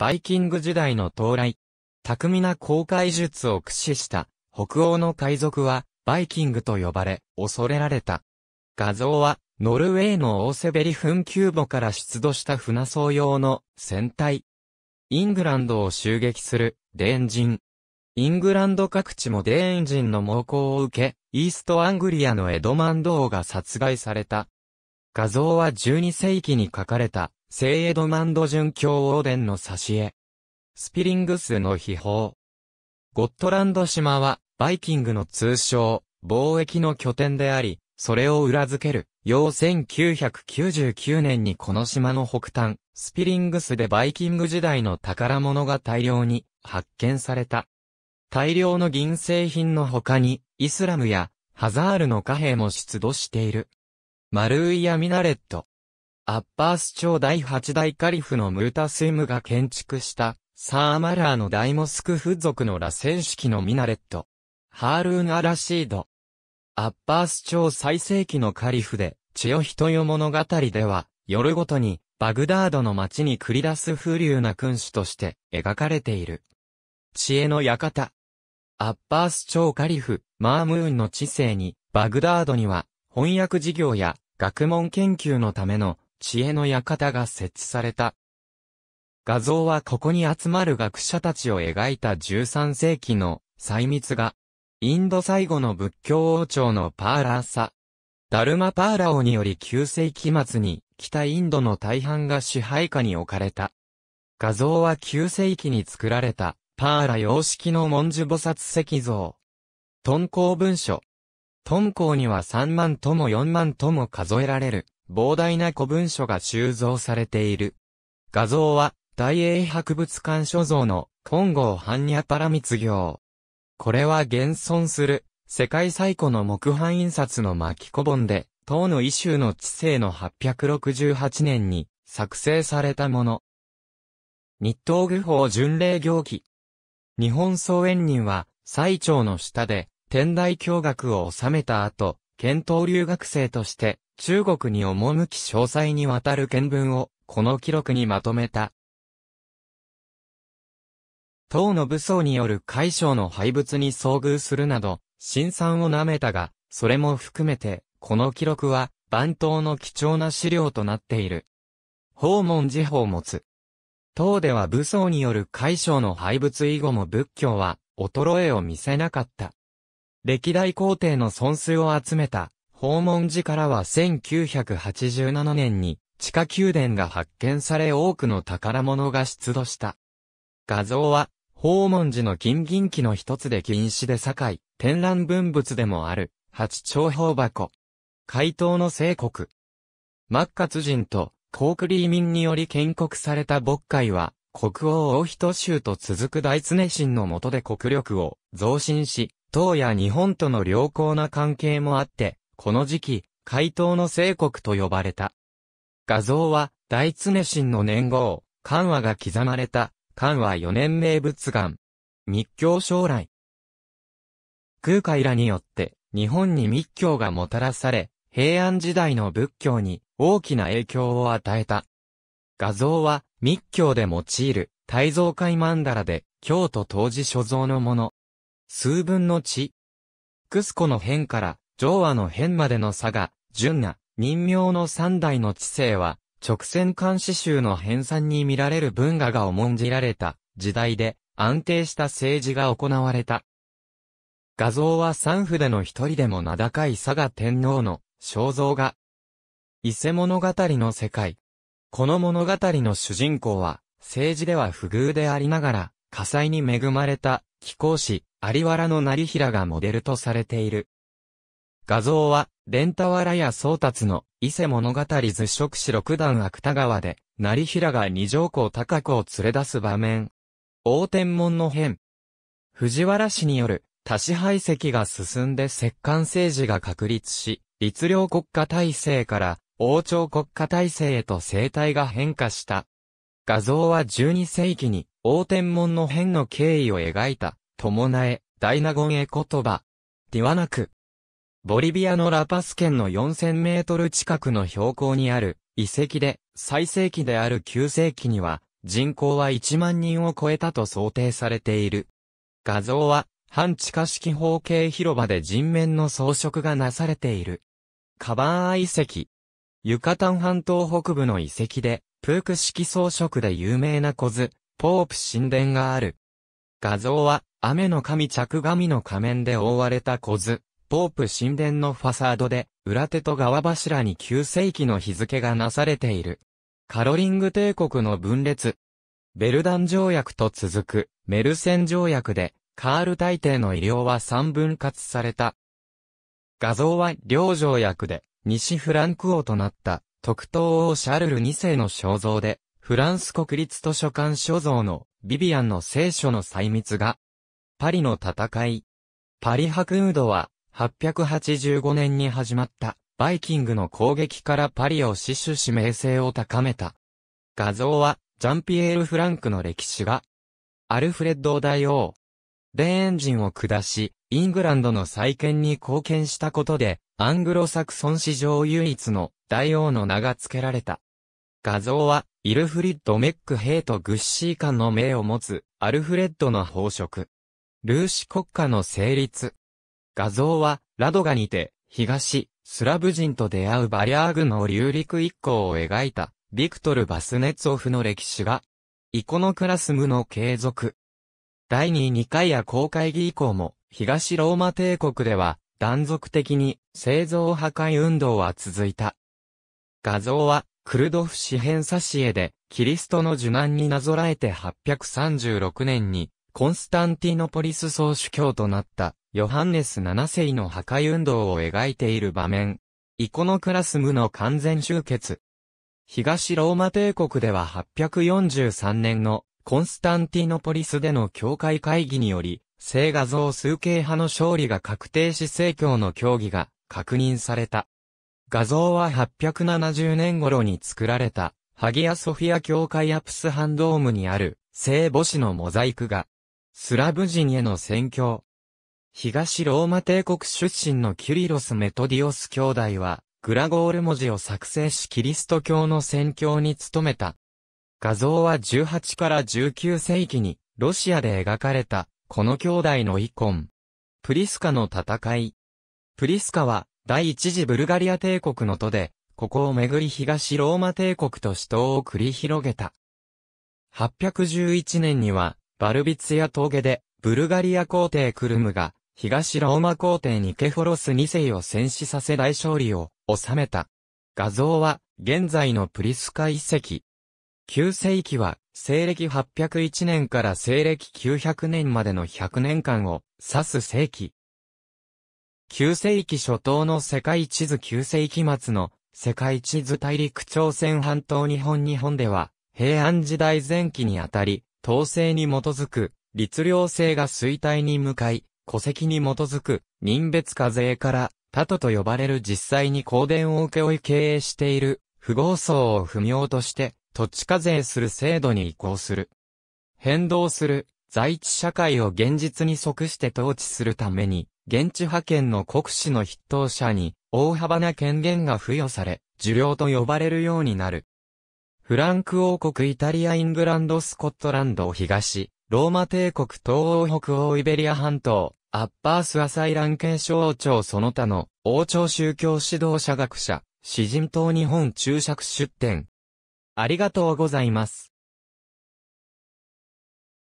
バイキング時代の到来。巧みな航海術を駆使した北欧の海賊はバイキングと呼ばれ、恐れられた。画像はノルウェーのオーセベリフューボから出土した船装用の船体。イングランドを襲撃するデーン人。イングランド各地もデーン人の猛攻を受け、イーストアングリアのエドマンド王が殺害された。画像は12世紀に書かれた聖エドマンド殉教王殿の挿絵。スピリングスの秘宝。ゴットランド島は、バイキングの通称、貿易の拠点であり、それを裏付ける、要1999年にこの島の北端、スピリングスでバイキング時代の宝物が大量に発見された。大量の銀製品の他に、イスラムやハザールの貨幣も出土している。マルーイア・ミナレット、アッパース朝第8代カリフのムータスイムが建築した、サーマラーの大モスク付属の螺旋式のミナレット。ハールーン・アラシード。アッパース朝最盛期のカリフで、千代人よ物語では、夜ごとに、バグダードの街に繰り出す風流な君主として描かれている。知恵の館。アッパース朝カリフ、マームーンの知性に、バグダードには、翻訳事業や学問研究のための知恵の館が設置された。画像はここに集まる学者たちを描いた13世紀の細密画。インド最後の仏教王朝のパーラーサ。ダルマパーラ王により9世紀末に北インドの大半が支配下に置かれた。画像は9世紀に作られたパーラ様式の文殊菩薩石像。敦煌文書。敦煌には3万とも4万とも数えられる膨大な古文書が収蔵されている。画像は、大英博物館所蔵の、本郷般若パラ密行。これは現存する、世界最古の木版印刷の巻古本で、唐の異州の知性の868年に、作成されたもの。日東愚法巡礼行記。日本総園人は、最長の下で、天台教学を収めた後、検討留学生として、中国に赴き詳細にわたる見聞を、この記録にまとめた。唐の武装による海消の廃物に遭遇するなど、新参を舐めたが、それも含めて、この記録は、番頭の貴重な資料となっている。訪問時報持つ。唐では武装による海消の廃物以後も仏教は、衰えを見せなかった。歴代皇帝の損数を集めた、訪問時からは1987年に地下宮殿が発見され多くの宝物が出土した。画像は、訪問時の金銀器の一つで禁止で境、展覧文物でもある、八長宝箱。回答の聖国。マッカツ人と、コークリー民により建国された牧会は、国王王人州と続く大常神の下で国力を増進し、東や日本との良好な関係もあって、この時期、怪盗の聖国と呼ばれた。画像は、大常神の年号、漢和が刻まれた、漢和四年名物岩。密教将来。空海らによって、日本に密教がもたらされ、平安時代の仏教に大きな影響を与えた。画像は密教で用いる大蔵界曼荼羅で京都当時所蔵のもの。数分の地。クスコの変から上和の変までの差が、純な、人名の三代の知性は、直線監視集の編纂に見られる文化が重んじられた時代で安定した政治が行われた。画像は三筆での一人でも名高い佐賀天皇の肖像画。伊勢物語の世界。この物語の主人公は政治では不遇でありながら火災に恵まれた貴公子、有原の成平がモデルとされている。画像は、伝田原や宗達の、伊勢物語図色史六段芥川で、成平が二条公高子を連れ出す場面。大天門の変。藤原氏による、多支配席が進んで摂関政治が確立し、律令国家体制から、王朝国家体制へと生態が変化した。画像は12世紀に、大天門の変の経緯を描いた、伴え、大納言へ言葉。ではなく、ボリビアのラパス県の4000メートル近くの標高にある遺跡で、最盛期である9世紀には、人口は1万人を超えたと想定されている。画像は、半地下式方形広場で人面の装飾がなされている。カバーア遺跡。ユカタン半島北部の遺跡で、プーク式装飾で有名な小図、ポープ神殿がある。画像は、雨の神着神の仮面で覆われた小図、ポープ神殿のファサードで、裏手と側柱に9世紀の日付がなされている。カロリング帝国の分裂。ベルダン条約と続く、メルセン条約で、カール大帝の医療は3分割された。画像は両条約で、西フランク王となった、特等王シャルル2世の肖像で、フランス国立図書館所蔵の、ビビアンの聖書の細密が、パリの戦い。パリウードは、885年に始まったバイキングの攻撃からパリを死守し名声を高めた。画像はジャンピエール・フランクの歴史が、アルフレッド大王。レーンジンを下し、イングランドの再建に貢献したことで、アングロサクソン史上唯一の大王の名が付けられた。画像は、イルフリッド・メック・ヘイとグッシー間の名を持つ、アルフレッドの宝飾。ルーシ国家の成立。画像は、ラドガにて、東、スラブ人と出会うバリアーグの流陸一行を描いた、ビクトル・バスネツオフの歴史が、イコノクラスムの継続。第22回や公会議以降も、東ローマ帝国では、断続的に、製造破壊運動は続いた。画像は、クルドフ詩編差し絵で、キリストの受難になぞらえて836年に、コンスタンティノポリス総主教となったヨハンネス7世の破壊運動を描いている場面。イコノクラスムの完全集結。東ローマ帝国では843年のコンスタンティノポリスでの教会会議により、聖画像数形派の勝利が確定し聖教の教義が確認された。画像は870年頃に作られた、ハギア・ソフィア教会アプスハンドームにある、聖母子のモザイク画。スラブ人への宣教。東ローマ帝国出身のキュリロス・メトディオス兄弟は、グラゴール文字を作成しキリスト教の宣教に努めた。画像は18から19世紀に、ロシアで描かれた、この兄弟の遺魂。プリスカの戦い。プリスカは、第一次ブルガリア帝国の都で、ここをめぐり東ローマ帝国と死闘を繰り広げた。811年には、バルビツヤ峠で、ブルガリア皇帝クルムが、東ローマ皇帝ニケフォロス2世を戦死させ大勝利を収めた。画像は、現在のプリスカ遺跡。旧世紀は、西暦801年から西暦900年までの100年間を指す世紀。旧世紀初頭の世界地図旧世紀末の世界地図大陸朝鮮半島日本日本では、平安時代前期にあたり、統制に基づく、律令制が衰退に向かい、戸籍に基づく、人別課税から、他都と呼ばれる実際に公電を請負い経営している、不合層を不明として、土地課税する制度に移行する。変動する、在地社会を現実に即して統治するために、現地派遣の国士の筆頭者に、大幅な権限が付与され、受領と呼ばれるようになる。フランク王国イタリアイングランドスコットランド東、ローマ帝国東欧北欧イベリア半島、アッパースアサイラン系小王朝その他の王朝宗教指導者学者、詩人党日本注釈出典。ありがとうございます。